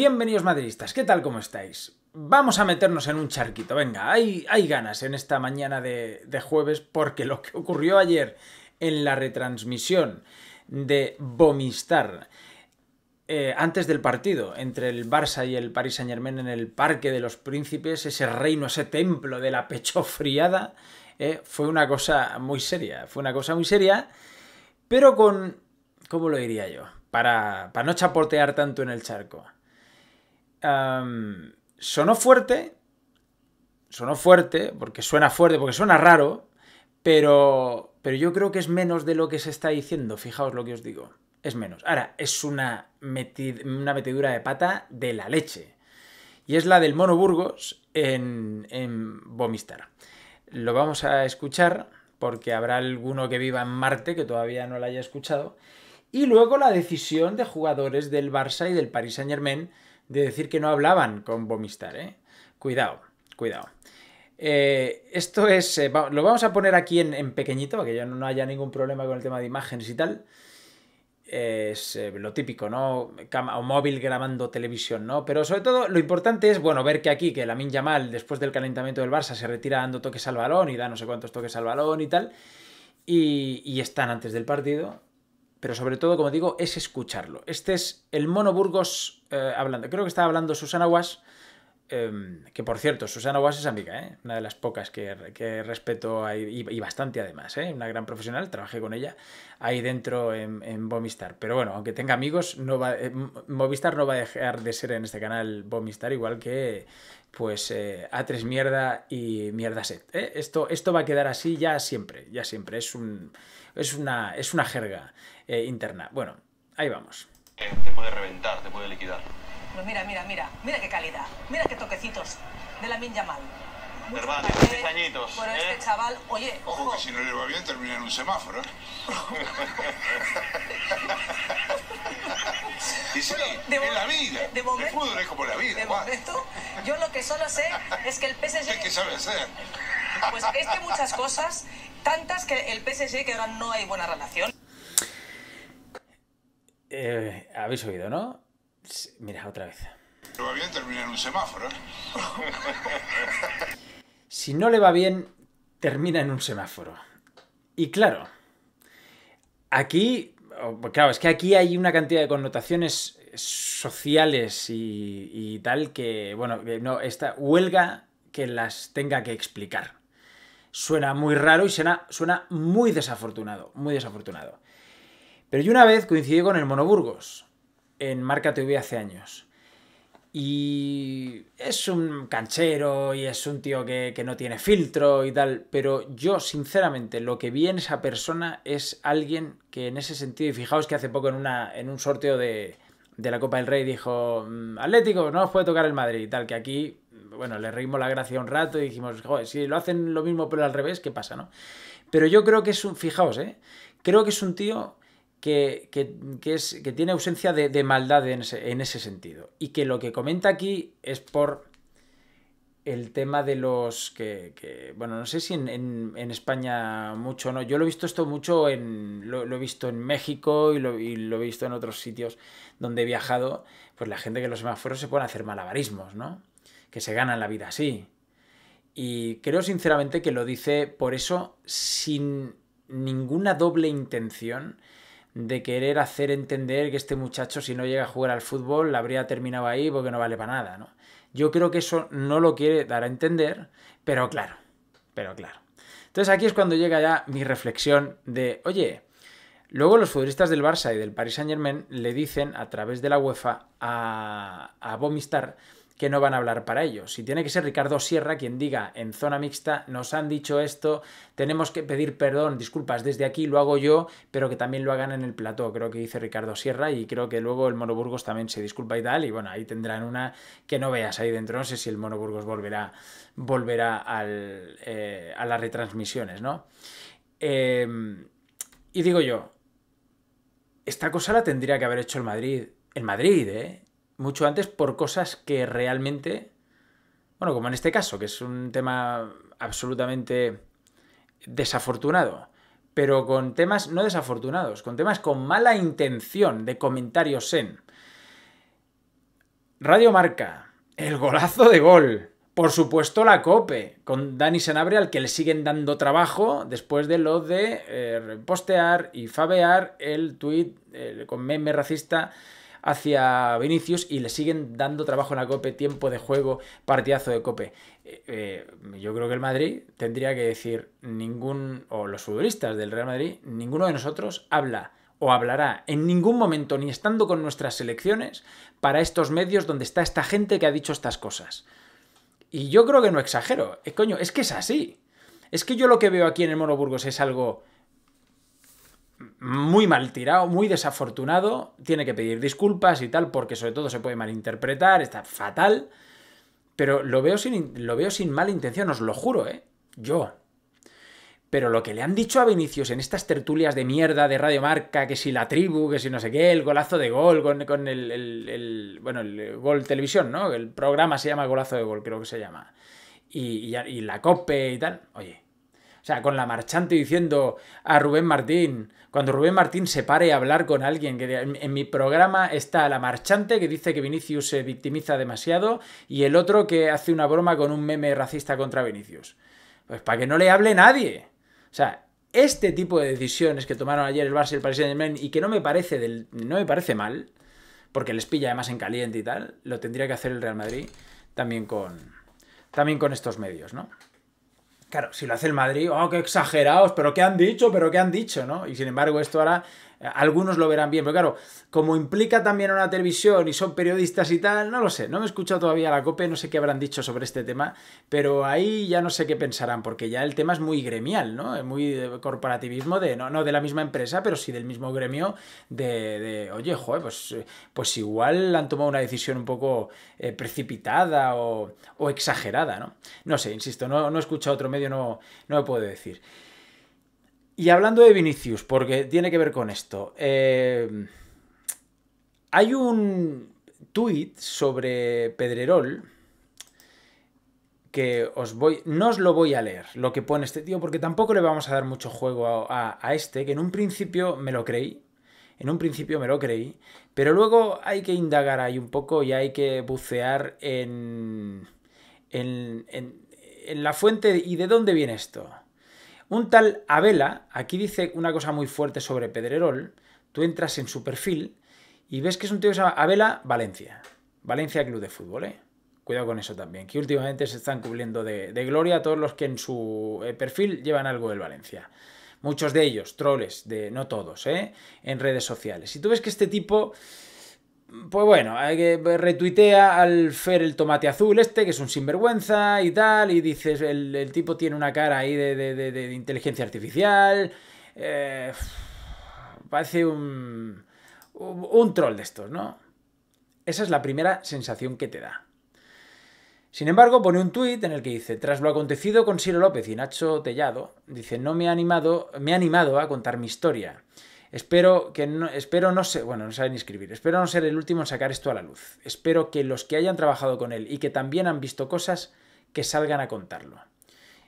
Bienvenidos madridistas, ¿qué tal? ¿Cómo estáis? Vamos a meternos en un charquito, venga, hay, ganas en esta mañana de, jueves porque lo que ocurrió ayer en la retransmisión de Bomistar eh, antes del partido entre el Barça y el Paris Saint Germain en el Parque de los Príncipes, ese reino, ese templo de la pechofriada, eh, fue una cosa muy seria, fue una cosa muy seria, pero con, ¿cómo lo diría yo? Para, para no chapotear tanto en el charco sonó fuerte, sonó fuerte, porque suena fuerte, porque suena raro, pero, pero yo creo que es menos de lo que se está diciendo, fijaos lo que os digo, es menos. Ahora, es una, metidura de pata de la leche, y es la del Mono Burgos en, en Bomistar. Lo vamos a escuchar porque habrá alguno que viva en Marte que todavía no la haya escuchado. Y luego la decisión de jugadores del Barça y del Paris Saint Germain de decir que no hablaban con Bomistar, ¿eh? Cuidado, cuidado. Eh, esto es, eh, lo vamos a poner aquí en, pequeñito, para que ya no haya ningún problema con el tema de imágenes y tal. es eh, lo típico, ¿no? o móvil grabando televisión, ¿no? Pero sobre todo lo importante es, bueno, ver que aquí, que Lamin mal después del calentamiento del Barça, se retira dando toques al balón y da no sé cuántos toques al balón y tal. Y, y están antes del partido pero sobre todo, como digo, es escucharlo. Este es el Mono Burgos eh, hablando. Creo que estaba hablando Susana Guas, em, que por cierto, Susana es amiga, ¿eh? una de las pocas que, respeto y, bastante además, ¿eh? una gran profesional, trabajé con ella ahí dentro en, en Pero bueno, aunque tenga amigos, no eh, Movistar no va a dejar de ser en este canal Bomistar. igual que pues A3 Mierda y Mierda Set. Esto, esto va a quedar así ya siempre, ya siempre. Es un es una, es una jerga eh, interna. Bueno, ahí vamos. Te puede reventar, te puede liquidar. Pues mira, mira, mira, mira qué calidad, mira qué toquecitos de la Minya Mal. Hermano, 10 añitos. Bueno, ¿eh? este chaval, oye, ojo. que si no le va bien termina en un semáforo. ¿eh? y sí, bueno, la vida. De, momento, fútbol es como la vida. De momento, yo lo que solo sé es que el PSG... ¿Qué, qué sabe hacer? Pues es que muchas cosas Tantas que el PSG que no hay buena relación. Eh, habéis oído, ¿no? Mira, otra vez. Le va bien termina en un semáforo. ¿eh? si no le va bien, termina en un semáforo. Y claro, aquí, claro, es que aquí hay una cantidad de connotaciones sociales y, y tal que, bueno, no, esta huelga que las tenga que explicar suena muy raro y suena, suena muy desafortunado, muy desafortunado. Pero yo una vez coincidí con el Monoburgos en Marca TV hace años. Y es un canchero y es un tío que, no tiene filtro y tal, pero yo sinceramente lo que vi en esa persona es alguien que en ese sentido, y fijaos que hace poco en, una, en un sorteo de, la Copa del Rey dijo, mm, Atlético, no os puede tocar el Madrid, y tal, que aquí bueno, le reímos la gracia un rato y dijimos, joder, si lo hacen lo mismo pero al revés, ¿qué pasa, no? Pero yo creo que es un, fijaos, ¿eh? Creo que es un tío que, que, es, que tiene ausencia de, maldad en en ese, sentido. Y que lo que comenta aquí es por el tema de los que, bueno, no sé si en, España mucho no, yo lo he visto esto mucho en, lo, he visto en México y lo, he visto en otros sitios donde he viajado, pues la gente que los semáforos se pueden hacer malabarismos, ¿no? Que se ganan la vida así. Y creo sinceramente que lo dice por eso sin ninguna doble intención de querer hacer entender que este muchacho si no llega a jugar al fútbol la habría terminado ahí porque no vale para nada, ¿no? Yo creo que eso no lo quiere dar a entender, pero claro, pero claro. Entonces aquí es cuando llega ya mi reflexión de, oye, luego los futbolistas del Barça y del Paris Saint Germain le dicen a través de la UEFA a, a Bomistar que no van a hablar para ellos. Si tiene que ser Ricardo Sierra quien diga en zona mixta, nos han dicho esto, tenemos que pedir perdón, disculpas desde aquí, lo hago yo, pero que también lo hagan en el plató, creo que dice Ricardo Sierra, y creo que luego el Monoburgos también se disculpa y tal, y bueno, ahí tendrán una que no veas ahí dentro, no sé si el Monoburgos volverá, volverá eh, a las retransmisiones, ¿no? Em, y digo yo, esta cosa la tendría que haber hecho el Madrid. El Madrid, ¿eh? mucho antes por cosas que realmente, bueno, como en este caso, que es un tema absolutamente desafortunado, pero con temas no desafortunados, con temas con mala intención de comentarios en Radio Marca, el golazo de gol, por supuesto la COPE, con Dani Sanabria al que le siguen dando trabajo después de lo de eh, postear y favear el tuit eh, con meme racista hacia Vinicius y le siguen dando trabajo en la COPE, tiempo de juego, partidazo de COPE. Eh, eh, yo creo que el Madrid tendría que decir, ningún, o los futbolistas del Real Madrid, ninguno de nosotros habla o hablará en ningún momento, ni estando con nuestras selecciones, para estos medios donde está esta gente que ha dicho estas cosas. Y yo creo que no exagero. Eh, coño, es que es así. Es que yo lo que veo aquí en el Monoburgos es algo muy mal tirado, muy desafortunado, tiene que pedir disculpas y tal, porque sobre todo se puede malinterpretar, está fatal, pero lo veo sin, lo veo sin mala intención, os lo juro, ¿eh? Yo. Pero lo que le han dicho a Vinicius en estas tertulias de mierda de Radio Marca, que si la tribu, que si no sé qué, el golazo de gol con, el, Bueno, el gol televisión, ¿no? El programa se llama Golazo de Gol, creo que se llama. Y, y la COPE y tal. Oye, o sea, con la marchante diciendo a Rubén Martín, cuando Rubén Martín se pare a hablar con alguien, que en, mi programa está la marchante que dice que Vinicius se victimiza demasiado y el otro que hace una broma con un meme racista contra Vinicius. Pues para que no le hable nadie. O sea, este tipo de decisiones que tomaron ayer el Barça y el Paris y que no me parece del, no me parece mal, porque les pilla además en caliente y tal, lo tendría que hacer el Real Madrid también con también con estos medios, ¿no? Claro, si lo hace el Madrid, oh, qué exagerados, pero qué han dicho, pero qué han dicho, ¿no? Y sin embargo, esto ahora algunos lo verán bien, pero claro, como implica también una televisión y son periodistas y tal, no lo sé, no me he escuchado todavía la COPE, no sé qué habrán dicho sobre este tema, pero ahí ya no sé qué pensarán, porque ya el tema es muy gremial, ¿no? Es muy corporativismo, de, no, no de la misma empresa, pero sí del mismo gremio, de, de oye, pues, pues igual han tomado una decisión un poco eh, precipitada o, exagerada, ¿no? No sé, insisto, no, no he escuchado otro medio, no, no puedo decir. Y hablando de Vinicius, porque tiene que ver con esto. Eh, hay un tuit sobre Pedrerol que os voy. No os lo voy a leer, lo que pone este tío, porque tampoco le vamos a dar mucho juego a, este, que en un principio me lo creí. En un principio me lo creí, pero luego hay que indagar ahí un poco y hay que bucear en, en la fuente y de dónde viene esto. Un tal Abela, aquí dice una cosa muy fuerte sobre Pedrerol. Tú entras en su perfil y ves que es un tío que se llama Abela Valencia. Valencia Club de Fútbol, ¿eh? Cuidado con eso también, que últimamente se están cubriendo de, gloria todos los que en su eh, perfil llevan algo del Valencia muchos de ellos, troles, de, no todos, ¿eh? en redes sociales. Si tú ves que este tipo pues bueno, retuitea al Fer el tomate azul este, que es un sinvergüenza y tal, y dices, el, el tipo tiene una cara ahí de, inteligencia artificial. Eh, parece un, un, troll de estos, ¿no? Esa es la primera sensación que te da. Sin embargo, pone un tuit en el que dice, tras lo acontecido con Ciro López y Nacho Tellado, dice, no me ha animado, me ha animado a contar mi historia. Espero que no, espero no ser, bueno, no saben espero no ser el último en sacar esto a la luz. Espero que los que hayan trabajado con él y que también han visto cosas, que salgan a contarlo.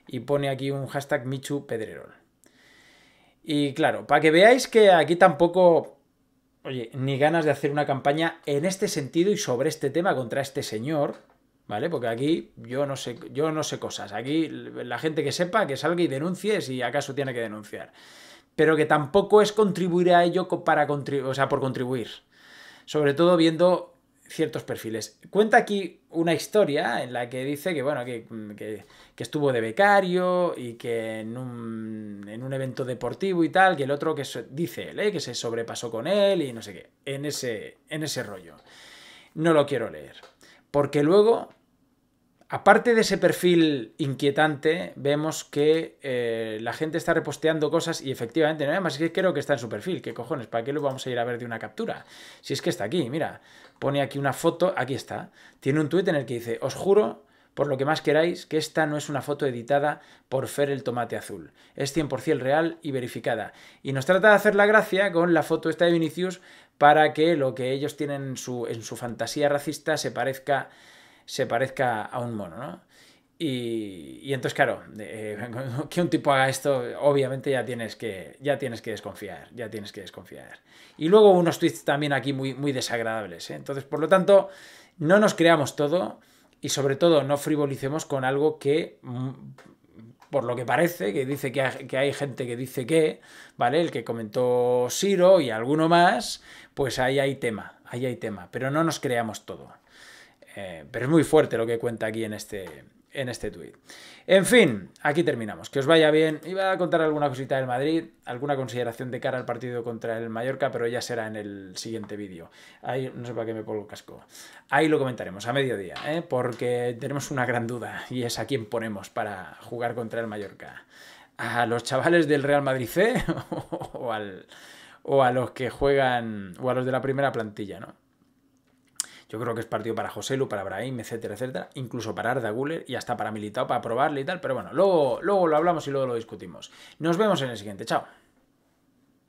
Y pone aquí un hashtag Michu Pedrerol. Y claro, para que veáis que aquí tampoco, oye, ni ganas de hacer una campaña en este sentido y sobre este tema contra este señor, ¿vale? Porque aquí yo no sé, yo no sé cosas. Aquí la gente que sepa, que salga y denuncie si acaso tiene que denunciar pero que tampoco es contribuir a ello para por contribuir. Sobre todo viendo ciertos perfiles. Cuenta aquí una historia en la que dice que, bueno, que, que, estuvo de becario y que en un, en un, evento deportivo y tal, que el otro que dice él, ¿eh? que se sobrepasó con él y no sé qué, en ese, en ese rollo. No lo quiero leer, porque luego Aparte de ese perfil inquietante, vemos que eh, la gente está reposteando cosas y efectivamente, no además que creo que está en su perfil. ¿Qué cojones? ¿Para qué lo vamos a ir a ver de una captura? Si es que está aquí, mira, pone aquí una foto, aquí está. Tiene un tuit en el que dice, os juro, por lo que más queráis, que esta no es una foto editada por Fer el Tomate Azul. Es 100% real y verificada. Y nos trata de hacer la gracia con la foto esta de Vinicius para que lo que ellos tienen su, en su fantasía racista se parezca se parezca a un mono, Y, y entonces, claro, eh, que un tipo haga esto, obviamente ya tienes, que, ya tienes que desconfiar, ya tienes que desconfiar. Y luego unos tweets también aquí muy, muy desagradables. ¿eh? Entonces, por lo tanto, no nos creamos todo y sobre todo no frivolicemos con algo que mm, por lo que parece, que dice que hay, que hay, gente que dice que, ¿vale? El que comentó Siro y alguno más, pues ahí hay tema, ahí hay tema, pero no nos creamos todo. Eh, pero es muy fuerte lo que cuenta aquí en este, en este tuit. En fin, aquí terminamos. Que os vaya bien. Iba a contar alguna cosita del Madrid, alguna consideración de cara al partido contra el Mallorca, pero ya será en el siguiente vídeo. Ahí no sé para qué me pongo casco. Ahí lo comentaremos a mediodía, ¿eh? porque tenemos una gran duda y es a quién ponemos para jugar contra el Mallorca. ¿A los chavales del Real Madrid C o, o a los que juegan, o a los de la primera plantilla, ¿no? Yo creo que es partido para Joselu, para Brahim, etcétera, etcétera. Incluso para Arda Guller y hasta para Militao para probarle y tal. Pero bueno, luego, luego lo hablamos y luego lo discutimos. Nos vemos en el siguiente. Chao.